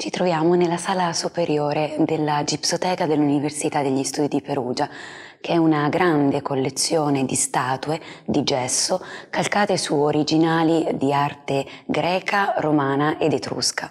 Ci troviamo nella sala superiore della Gipsoteca dell'Università degli Studi di Perugia, che è una grande collezione di statue di gesso calcate su originali di arte greca, romana ed etrusca.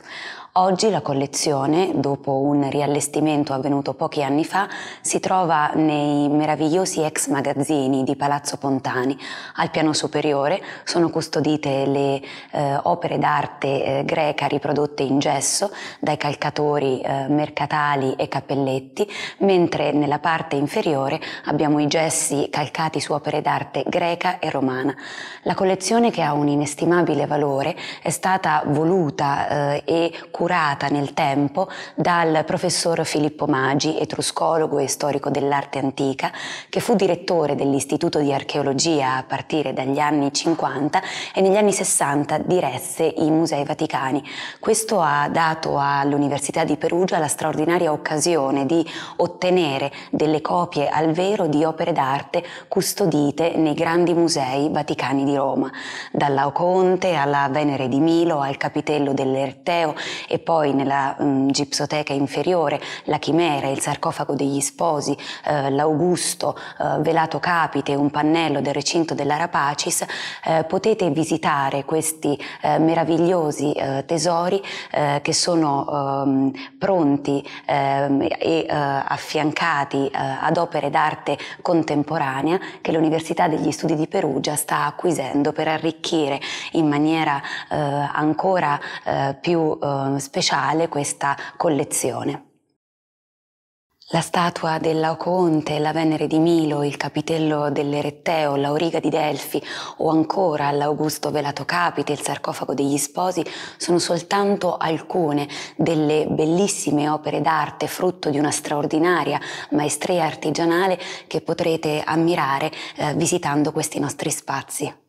Oggi la collezione, dopo un riallestimento avvenuto pochi anni fa, si trova nei meravigliosi ex magazzini di Palazzo Pontani. Al piano superiore sono custodite le eh, opere d'arte eh, greca riprodotte in gesso dai calcatori eh, mercatali e cappelletti, mentre nella parte inferiore abbiamo i gessi calcati su opere d'arte greca e romana. La collezione che ha un inestimabile valore è stata voluta eh, e curata curata nel tempo dal professor Filippo Magi, etruscologo e storico dell'arte antica, che fu direttore dell'Istituto di Archeologia a partire dagli anni 50 e negli anni 60 diresse i Musei Vaticani. Questo ha dato all'Università di Perugia la straordinaria occasione di ottenere delle copie al vero di opere d'arte custodite nei grandi musei vaticani di Roma, dalla alla Venere di Milo al Capitello dell'Erteo e e poi nella mh, mm, gipsoteca inferiore la chimera, il sarcofago degli sposi, eh, l'Augusto, eh, Velato Capite, un pannello del recinto della Rapacis, eh, potete visitare questi eh, meravigliosi eh, tesori eh, che sono ehm, pronti ehm, e affiancati ad opere d'arte contemporanea che l'Università degli Studi di Perugia sta acquisendo per arricchire in maniera eh, ancora eh, più eh, speciale questa collezione. La statua dell'Aoconte, la Venere di Milo, il capitello dell'Eretteo, l'Auriga di Delfi o ancora l'Augusto Velato Capite, il sarcofago degli sposi sono soltanto alcune delle bellissime opere d'arte frutto di una straordinaria maestria artigianale che potrete ammirare eh, visitando questi nostri spazi.